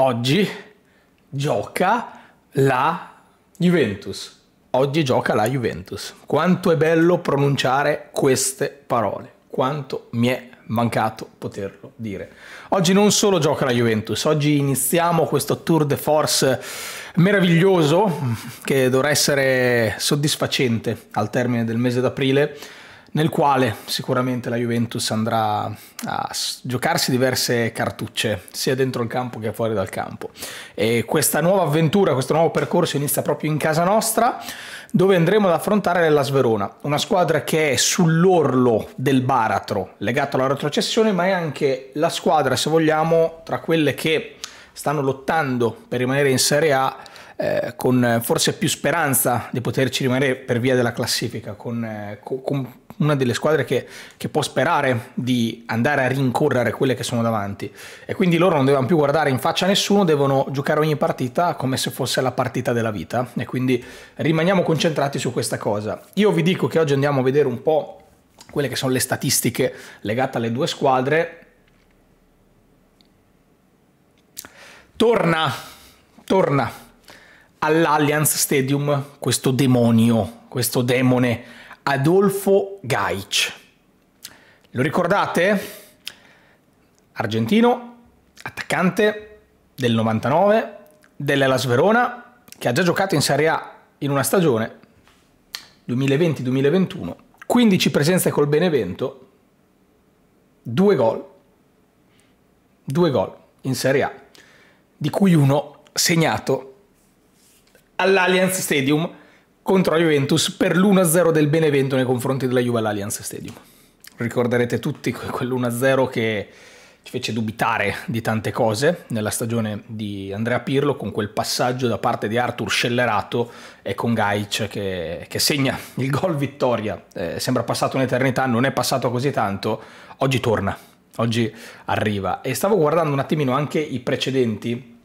oggi gioca la Juventus. Oggi gioca la Juventus. Quanto è bello pronunciare queste parole. Quanto mi è mancato poterlo dire. Oggi non solo gioca la Juventus, oggi iniziamo questo tour de force meraviglioso che dovrà essere soddisfacente al termine del mese d'aprile nel quale sicuramente la Juventus andrà a giocarsi diverse cartucce, sia dentro il campo che fuori dal campo. E questa nuova avventura, questo nuovo percorso inizia proprio in casa nostra, dove andremo ad affrontare la Sverona, una squadra che è sull'orlo del baratro, legato alla retrocessione, ma è anche la squadra, se vogliamo, tra quelle che stanno lottando per rimanere in Serie A eh, con eh, forse più speranza di poterci rimanere per via della classifica, con, eh, con una delle squadre che, che, può sperare di andare a rincorrere quelle che sono davanti. E quindi loro non devono più guardare in faccia a nessuno, devono giocare ogni partita come se fosse la partita della vita. E quindi rimaniamo concentrati su questa cosa. Io vi dico che oggi andiamo a vedere un po' quelle che sono le statistiche legate alle due squadre. Torna, torna all'Allianz Stadium questo demonio, questo demone Adolfo Gaic. Lo ricordate? Argentino, attaccante del 99 dell'Elas Verona che ha già giocato in Serie A in una stagione 2020-2021, 15 presenze col Benevento, 2 gol. 2 gol in Serie A, di cui uno segnato all'Allianz Stadium contro la Juventus per l'1-0 del Benevento nei confronti della Juve all'Allianz Stadium. Ricorderete tutti quell'1-0 che ci fece dubitare di tante cose nella stagione di Andrea Pirlo con quel passaggio da parte di Arthur scellerato e con Gaic che, che segna il gol vittoria. Eh, sembra passato un'eternità, non è passato così tanto, oggi torna, oggi arriva. E stavo guardando un attimino anche i precedenti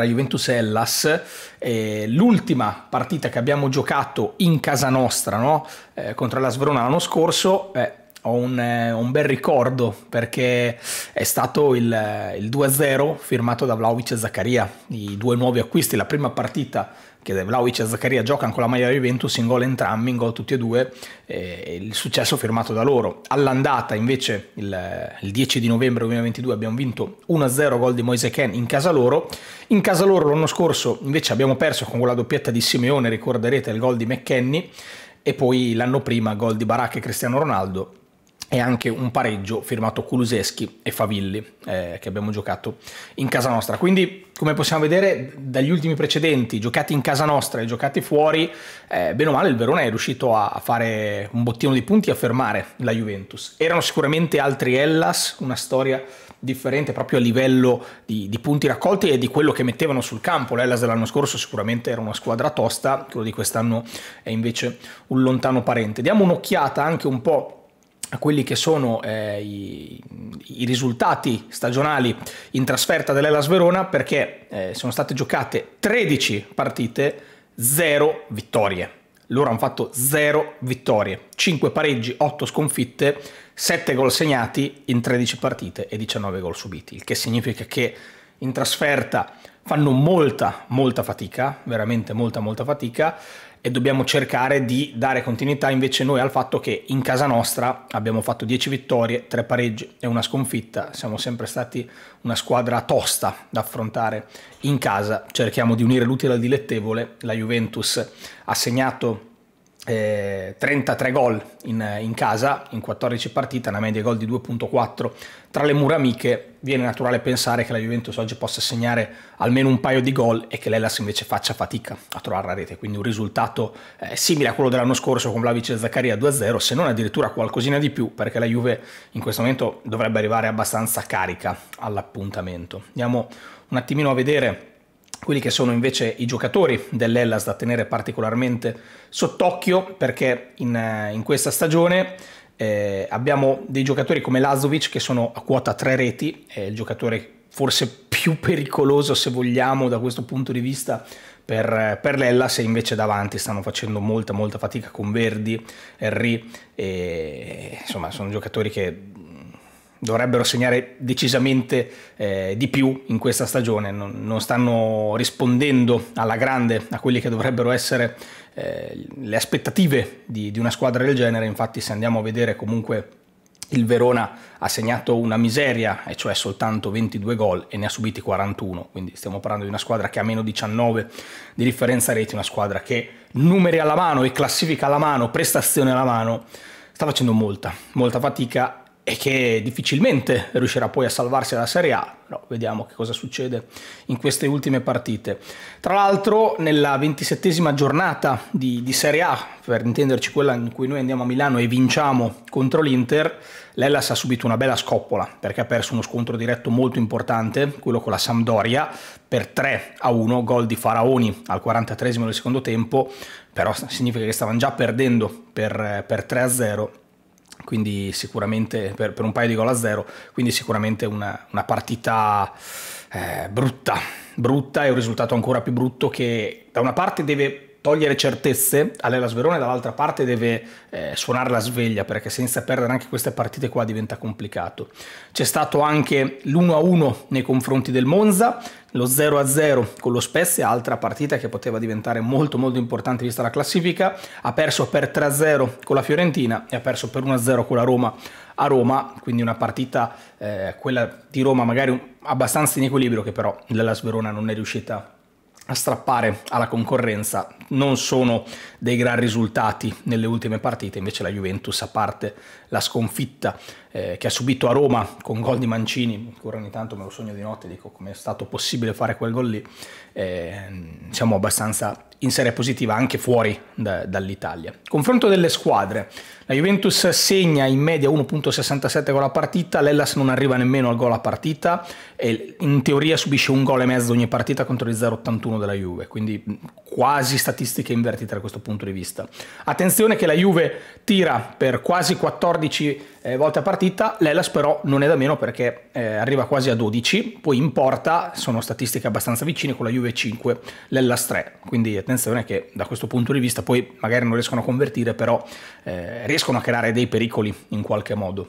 tra Juventus e Hellas, eh, l'ultima partita che abbiamo giocato in casa nostra no? eh, contro la Sverona l'anno scorso, eh, ho un, eh, un, bel ricordo perché è stato il, il 2-0 firmato da Vlaovic e Zaccaria, i due nuovi acquisti, la prima partita che Vlaovic e Zaccaria giocano con la maglia Juventus in gol entrambi, in gol tutti e due, e il successo firmato da loro. All'andata invece il, il 10 di novembre 2022 abbiamo vinto 1-0 gol di Moise Ken in casa loro, in casa loro l'anno scorso invece abbiamo perso con quella doppietta di Simeone, ricorderete il gol di McKenny, e poi l'anno prima gol di Baracca e Cristiano Ronaldo e anche un pareggio firmato Kuluseschi e Favilli eh, che abbiamo giocato in casa nostra. Quindi, come possiamo vedere dagli ultimi precedenti, giocati in casa nostra e giocati fuori, eh, bene o male il Verona è riuscito a, fare un bottino di punti e a fermare la Juventus. Erano sicuramente altri Hellas, una storia differente proprio a livello di, di punti raccolti e di quello che mettevano sul campo. L'Hellas dell'anno scorso sicuramente era una squadra tosta, quello di quest'anno è invece un lontano parente. Diamo un'occhiata anche un po' a quelli che sono eh, i, i, risultati stagionali in trasferta dell'Elas Verona perché eh, sono state giocate 13 partite, 0 vittorie. Loro hanno fatto 0 vittorie, 5 pareggi, 8 sconfitte, 7 gol segnati in 13 partite e 19 gol subiti, il che significa che in trasferta fanno molta, molta fatica, veramente molta, molta fatica e dobbiamo cercare di dare continuità invece noi al fatto che in casa nostra abbiamo fatto 10 vittorie, 3 pareggi e una sconfitta, siamo sempre stati una squadra tosta da affrontare in casa, cerchiamo di unire l'utile al dilettevole, la Juventus ha segnato 33 eh, gol in, in, casa in 14 partite, una media gol di 2.4 tra le mura amiche, viene naturale pensare che la Juventus oggi possa segnare almeno un paio di gol e che l'Ellas invece faccia fatica a trovare la rete, quindi un risultato eh, simile a quello dell'anno scorso con Vlavic e Zaccaria 2-0, se non addirittura qualcosina di più, perché la Juve in questo momento dovrebbe arrivare abbastanza carica all'appuntamento. Andiamo un attimino a vedere quelli che sono invece i giocatori dell'Ellas da tenere particolarmente sott'occhio perché in, eh, in questa stagione eh, abbiamo dei giocatori come Lazovic che sono a quota 3 reti, è il giocatore forse più pericoloso se vogliamo da questo punto di vista per, eh, per l'Ellas e invece davanti stanno facendo molta molta fatica con Verdi, Henry, e, insomma sono giocatori che dovrebbero segnare decisamente eh, di più in questa stagione, non, non, stanno rispondendo alla grande a quelle che dovrebbero essere eh, le aspettative di, di una squadra del genere, infatti se andiamo a vedere comunque il Verona ha segnato una miseria, e cioè soltanto 22 gol e ne ha subiti 41, quindi stiamo parlando di una squadra che ha meno 19 di differenza reti, una squadra che numeri alla mano e classifica alla mano, prestazione alla mano, sta facendo molta, molta fatica e che difficilmente riuscirà poi a salvarsi dalla Serie A, però vediamo che cosa succede in queste ultime partite. Tra l'altro nella ventisettesima giornata di, di, Serie A, per intenderci quella in cui noi andiamo a Milano e vinciamo contro l'Inter, l'Ellas ha subito una bella scoppola perché ha perso uno scontro diretto molto importante, quello con la Sampdoria, per 3 a 1, gol di Faraoni al 43 del secondo tempo, però significa che stavano già perdendo per, per 3 a 0 quindi sicuramente per, per un paio di gol a zero, quindi sicuramente una, una partita eh, brutta, brutta e un risultato ancora più brutto che da una parte deve togliere certezze, all'Elas Verona dall'altra parte deve eh, suonare la sveglia perché senza perdere anche queste partite qua diventa complicato. C'è stato anche l'1-1 nei confronti del Monza, lo 0-0 con lo Spezia, altra partita che poteva diventare molto molto importante vista la classifica, ha perso per 3-0 con la Fiorentina e ha perso per 1-0 con la Roma a Roma, quindi una partita eh, quella di Roma magari abbastanza in equilibrio che però l'Elas Verona non è riuscita a a strappare alla concorrenza non sono dei gran risultati nelle ultime partite, invece la Juventus, a parte la sconfitta eh, che ha subito a Roma con gol di Mancini, ancora ogni tanto me lo sogno di notte, dico come è stato possibile fare quel gol lì, eh, siamo abbastanza in serie positiva anche fuori da, dall'Italia. Confronto delle squadre, la Juventus segna in media 1.67 gol a partita, l'Ellas non arriva nemmeno al gol a partita e in teoria subisce un gol e mezzo ogni partita contro il 0.81 della Juve, quindi quasi statistiche invertite da questo punto di vista. Attenzione che la Juve tira per quasi 14 eh, volte a partita. L'Elas però non è da meno perché eh, arriva quasi a 12, poi in porta sono statistiche abbastanza vicine con la Juve 5, l'Elas 3, quindi attenzione che da questo punto di vista poi magari non riescono a convertire, però eh, riescono a creare dei pericoli in qualche modo.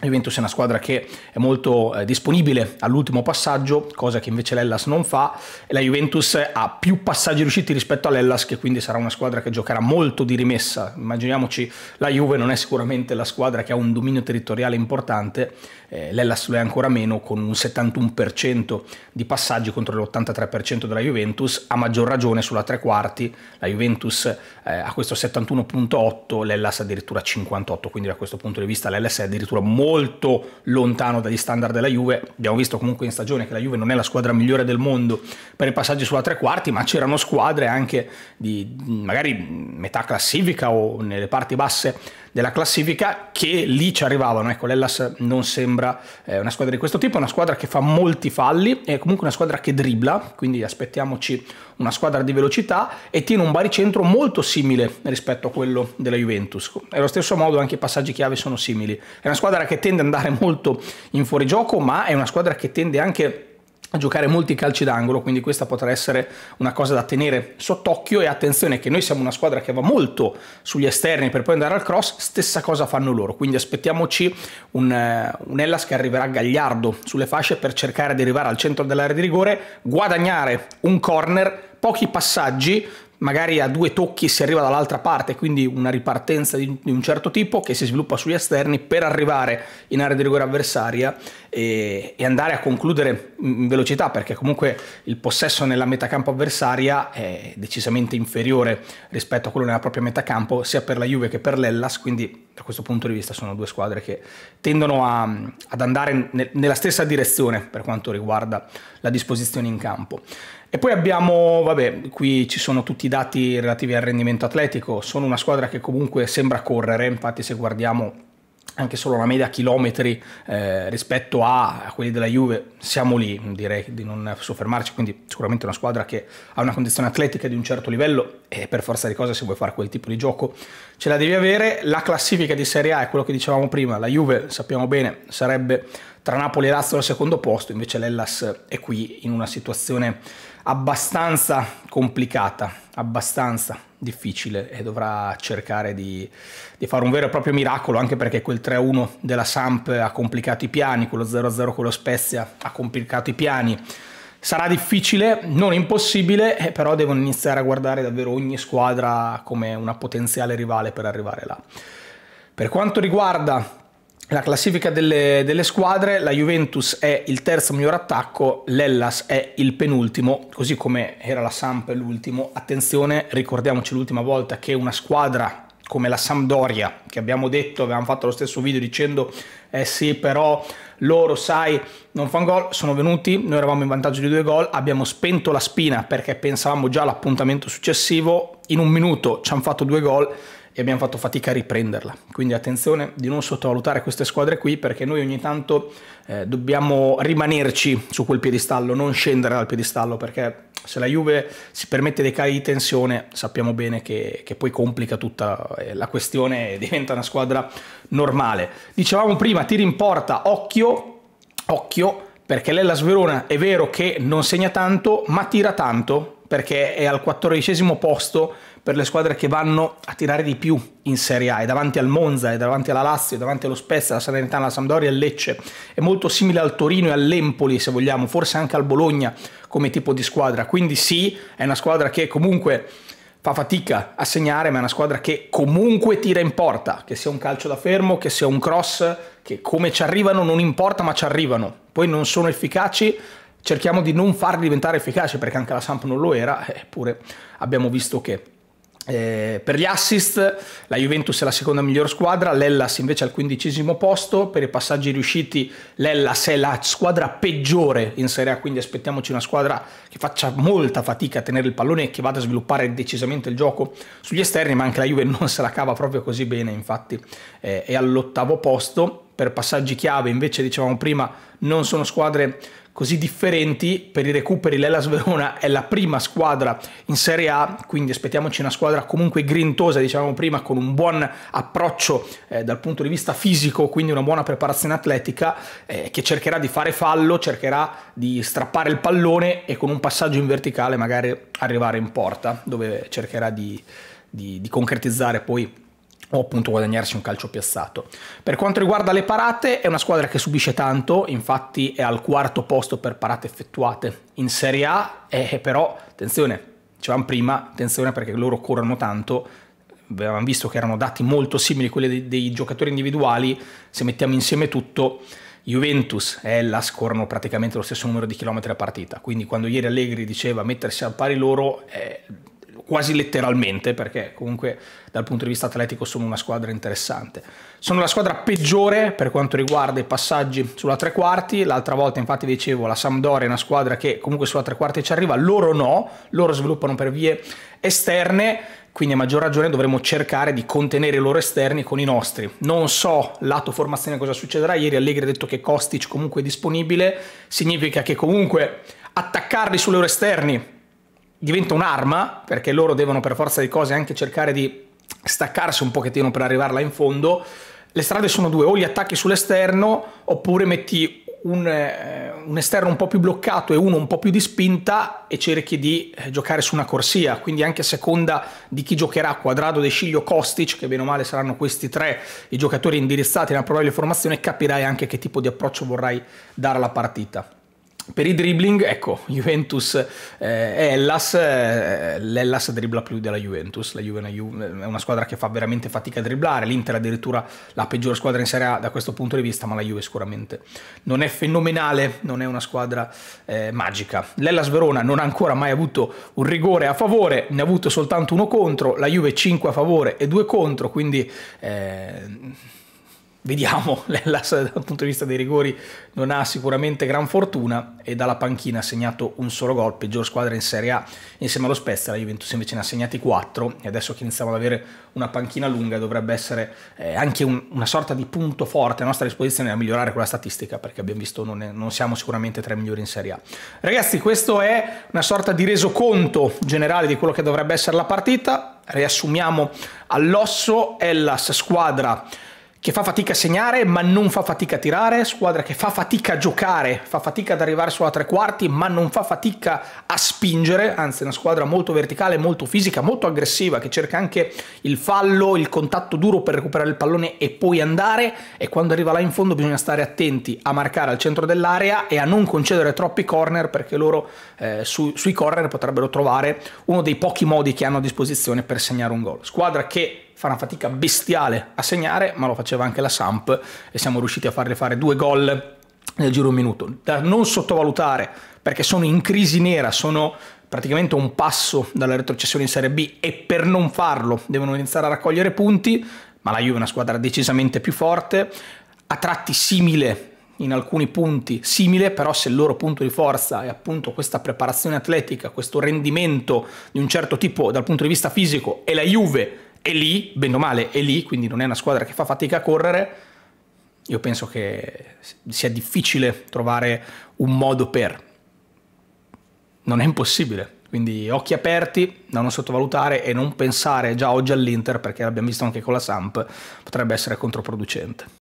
Juventus è una squadra che è molto eh, disponibile all'ultimo passaggio, cosa che invece l'Ellas non fa, e la Juventus ha più passaggi riusciti rispetto all'Ellas, che quindi sarà una squadra che giocherà molto di rimessa. Immaginiamoci, la Juve non è sicuramente la squadra che ha un dominio territoriale importante, eh, l'Ellas lo è ancora meno, con un 71% di passaggi contro l'83% della Juventus, a maggior ragione sulla tre quarti, la Juventus eh, ha questo 71.8, l'Ellas addirittura 58, quindi da questo punto di vista l'Ellas è addirittura molto molto lontano dagli standard della Juve. Abbiamo visto comunque in stagione che la Juve non è la squadra migliore del mondo per i passaggi sulla tre quarti, ma c'erano squadre anche di magari metà classifica o nelle parti basse della classifica che lì ci arrivavano. Ecco, l'Ellas non sembra eh, una squadra di questo tipo, è una squadra che fa molti falli, è comunque una squadra che dribla, quindi aspettiamoci una squadra di velocità e tiene un baricentro molto simile rispetto a quello della Juventus. E allo stesso modo anche i passaggi chiave sono simili. È una squadra che tende ad andare molto in fuorigioco, ma è una squadra che tende anche a giocare molti calci d'angolo, quindi questa potrà essere una cosa da tenere sott'occhio e attenzione che noi siamo una squadra che va molto sugli esterni per poi andare al cross, stessa cosa fanno loro, quindi aspettiamoci un, eh, un Ellas che arriverà gagliardo sulle fasce per cercare di arrivare al centro dell'area di rigore, guadagnare un corner, pochi passaggi, magari a due tocchi si arriva dall'altra parte, quindi una ripartenza di, un certo tipo che si sviluppa sugli esterni per arrivare in area di rigore avversaria e, e andare a concludere in velocità, perché comunque il possesso nella metà campo avversaria è decisamente inferiore rispetto a quello nella propria metà campo, sia per la Juve che per l'Ellas, quindi da questo punto di vista sono due squadre che tendono a, ad andare nella stessa direzione per quanto riguarda la disposizione in campo. E poi abbiamo, vabbè, qui ci sono tutti i dati relativi al rendimento atletico, sono una squadra che comunque sembra correre, infatti se guardiamo anche solo la media chilometri eh, rispetto a quelli della Juve, siamo lì, direi di non soffermarci, quindi sicuramente una squadra che ha una condizione atletica di un certo livello e per forza di cose se vuoi fare quel tipo di gioco ce la devi avere. La classifica di Serie A è quello che dicevamo prima, la Juve sappiamo bene sarebbe tra Napoli e Lazio al secondo posto, invece l'Ellas è qui in una situazione abbastanza complicata, abbastanza difficile e dovrà cercare di, di, fare un vero e proprio miracolo anche perché quel 3-1 della Samp ha complicato i piani, quello 0-0 con lo Spezia ha complicato i piani. Sarà difficile, non impossibile, eh, però devono iniziare a guardare davvero ogni squadra come una potenziale rivale per arrivare là. Per quanto riguarda la classifica delle, delle, squadre, la Juventus è il terzo miglior attacco, l'Ellas è il penultimo, così come era la Samp l'ultimo. Attenzione, ricordiamoci l'ultima volta che una squadra come la Sampdoria, che abbiamo detto, avevamo fatto lo stesso video dicendo eh sì, però loro, sai, non fanno gol, sono venuti, noi eravamo in vantaggio di due gol, abbiamo spento la spina perché pensavamo già all'appuntamento successivo, in un minuto ci hanno fatto due gol, e abbiamo fatto fatica a riprenderla. Quindi attenzione di non sottovalutare queste squadre qui perché noi ogni tanto eh, dobbiamo rimanerci su quel piedistallo, non scendere dal piedistallo perché se la Juve si permette dei cali di tensione sappiamo bene che, che poi complica tutta eh, la questione e diventa una squadra normale. Dicevamo prima, tiri in porta, occhio, occhio, perché l'Ellas Verona è vero che non segna tanto, ma tira tanto perché è al quattordicesimo posto per le squadre che vanno a tirare di più in Serie A, è davanti al Monza, è davanti alla Lazio, è davanti allo Spezia, alla Salernitana, alla Sampdoria e al Lecce, è molto simile al Torino e all'Empoli se vogliamo, forse anche al Bologna come tipo di squadra, quindi sì, è una squadra che comunque fa fatica a segnare, ma è una squadra che comunque tira in porta, che sia un calcio da fermo, che sia un cross, che come ci arrivano non importa, ma ci arrivano. Poi non sono efficaci, cerchiamo di non farli diventare efficaci, perché anche la Samp non lo era, eppure abbiamo visto che eh, per gli assist la Juventus è la seconda miglior squadra, l'Ellas invece al quindicesimo posto, per i passaggi riusciti l'Ellas è la squadra peggiore in Serie A, quindi aspettiamoci una squadra che faccia molta fatica a tenere il pallone e che vada a sviluppare decisamente il gioco sugli esterni, ma anche la Juve non se la cava proprio così bene, infatti eh, è all'ottavo posto, per passaggi chiave invece dicevamo prima non sono squadre così differenti per i recuperi l'Elas Verona è la prima squadra in Serie A quindi aspettiamoci una squadra comunque grintosa diciamo prima con un buon approccio eh, dal punto di vista fisico quindi una buona preparazione atletica eh, che cercherà di fare fallo cercherà di strappare il pallone e con un passaggio in verticale magari arrivare in porta dove cercherà di, di, di concretizzare poi o appunto guadagnarsi un calcio piazzato. Per quanto riguarda le parate, è una squadra che subisce tanto, infatti è al quarto posto per parate effettuate in Serie A, e eh, però, attenzione, dicevamo prima, attenzione perché loro corrono tanto, avevamo visto che erano dati molto simili a quelli dei, dei giocatori individuali, se mettiamo insieme tutto, Juventus e Hellas corrono praticamente lo stesso numero di chilometri a partita, quindi quando ieri Allegri diceva mettersi al pari loro... Eh, quasi letteralmente, perché comunque dal punto di vista atletico sono una squadra interessante. Sono la squadra peggiore per quanto riguarda i passaggi sulla tre quarti, l'altra volta infatti dicevo la Sampdoria è una squadra che comunque sulla tre quarti ci arriva, loro no, loro sviluppano per vie esterne, quindi a maggior ragione dovremo cercare di contenere i loro esterni con i nostri. Non so lato formazione cosa succederà, ieri Allegri ha detto che Kostic comunque è disponibile, significa che comunque attaccarli sui loro esterni diventa un'arma, perché loro devono per forza di cose anche cercare di staccarsi un pochettino per arrivarla in fondo. Le strade sono due, o gli attacchi sull'esterno, oppure metti un, eh, un, esterno un po' più bloccato e uno un po' più di spinta e cerchi di eh, giocare su una corsia. Quindi anche a seconda di chi giocherà, Quadrado, De Sciglio, Kostic, che bene o male saranno questi tre i giocatori indirizzati nella probabile formazione, capirai anche che tipo di approccio vorrai dare alla partita. Per i dribbling, ecco, Juventus eh, e Hellas, eh, l'Hellas dribbla più della Juventus, la Juve è una squadra che fa veramente fatica a dribblare, l'Inter è addirittura la peggiore squadra in Serie A da questo punto di vista, ma la Juve sicuramente non è fenomenale, non è una squadra eh, magica. L'Hellas Verona non ha ancora mai avuto un rigore a favore, ne ha avuto soltanto uno contro, la Juve 5 a favore e 2 contro, quindi... Eh, Vediamo, l'Ellas dal punto di vista dei rigori non ha sicuramente gran fortuna e dalla panchina ha segnato un solo gol, peggior squadra in Serie A insieme allo Spezia, la Juventus invece ne ha segnati quattro e adesso che iniziamo ad avere una panchina lunga dovrebbe essere eh, anche un, una sorta di punto forte a nostra disposizione a migliorare quella statistica perché abbiamo visto non, è, non siamo sicuramente tra i migliori in Serie A. Ragazzi questo è una sorta di resoconto generale di quello che dovrebbe essere la partita, riassumiamo all'osso, Ellas squadra che fa fatica a segnare ma non fa fatica a tirare, squadra che fa fatica a giocare, fa fatica ad arrivare solo a tre quarti ma non fa fatica a spingere, anzi è una squadra molto verticale, molto fisica, molto aggressiva che cerca anche il fallo, il contatto duro per recuperare il pallone e poi andare e quando arriva là in fondo bisogna stare attenti a marcare al centro dell'area e a non concedere troppi corner perché loro eh, su, sui corner potrebbero trovare uno dei pochi modi che hanno a disposizione per segnare un gol. Squadra che fa una fatica bestiale a segnare, ma lo faceva anche la Samp e siamo riusciti a farle fare due gol nel giro di un minuto. Da non sottovalutare perché sono in crisi nera, sono praticamente un passo dalla retrocessione in Serie B e per non farlo devono iniziare a raccogliere punti, ma la Juve è una squadra decisamente più forte, a tratti simile in alcuni punti simile, però se il loro punto di forza è appunto questa preparazione atletica, questo rendimento di un certo tipo dal punto di vista fisico e la Juve è lì, bene o male, è lì, quindi non è una squadra che fa fatica a correre. Io penso che sia difficile trovare un modo per. Non è impossibile. Quindi occhi aperti, da non sottovalutare e non pensare già oggi all'Inter, perché l'abbiamo visto anche con la Samp, potrebbe essere controproducente.